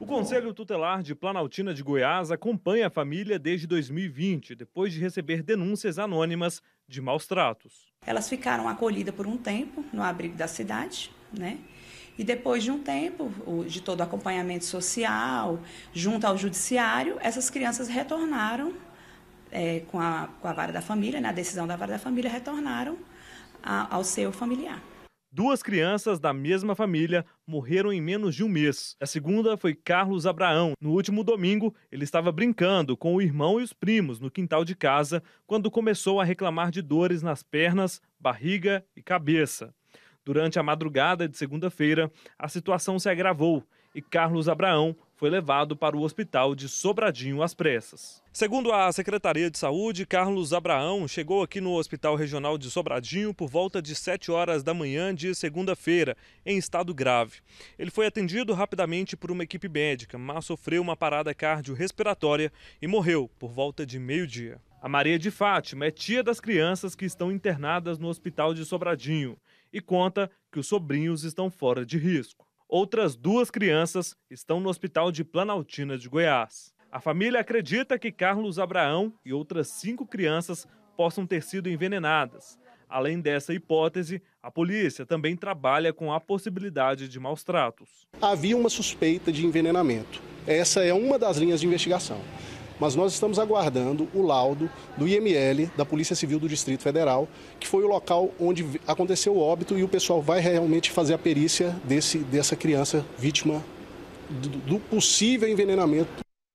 O Conselho Tutelar de Planaltina de Goiás acompanha a família desde 2020, depois de receber denúncias anônimas de maus tratos. Elas ficaram acolhidas por um tempo no abrigo da cidade, né? E depois de um tempo, de todo o acompanhamento social, junto ao judiciário, essas crianças retornaram é, com, a, com a vara da família, na né? decisão da vara da família, retornaram a, ao seu familiar. Duas crianças da mesma família morreram em menos de um mês. A segunda foi Carlos Abraão. No último domingo, ele estava brincando com o irmão e os primos no quintal de casa quando começou a reclamar de dores nas pernas, barriga e cabeça. Durante a madrugada de segunda-feira, a situação se agravou e Carlos Abraão foi levado para o hospital de Sobradinho às pressas. Segundo a Secretaria de Saúde, Carlos Abraão chegou aqui no Hospital Regional de Sobradinho por volta de 7 horas da manhã de segunda-feira, em estado grave. Ele foi atendido rapidamente por uma equipe médica, mas sofreu uma parada cardiorrespiratória e morreu por volta de meio-dia. A Maria de Fátima é tia das crianças que estão internadas no Hospital de Sobradinho e conta que os sobrinhos estão fora de risco. Outras duas crianças estão no hospital de Planaltina de Goiás. A família acredita que Carlos Abraão e outras cinco crianças possam ter sido envenenadas. Além dessa hipótese, a polícia também trabalha com a possibilidade de maus tratos. Havia uma suspeita de envenenamento. Essa é uma das linhas de investigação. Mas nós estamos aguardando o laudo do IML, da Polícia Civil do Distrito Federal, que foi o local onde aconteceu o óbito e o pessoal vai realmente fazer a perícia desse, dessa criança vítima do, do possível envenenamento.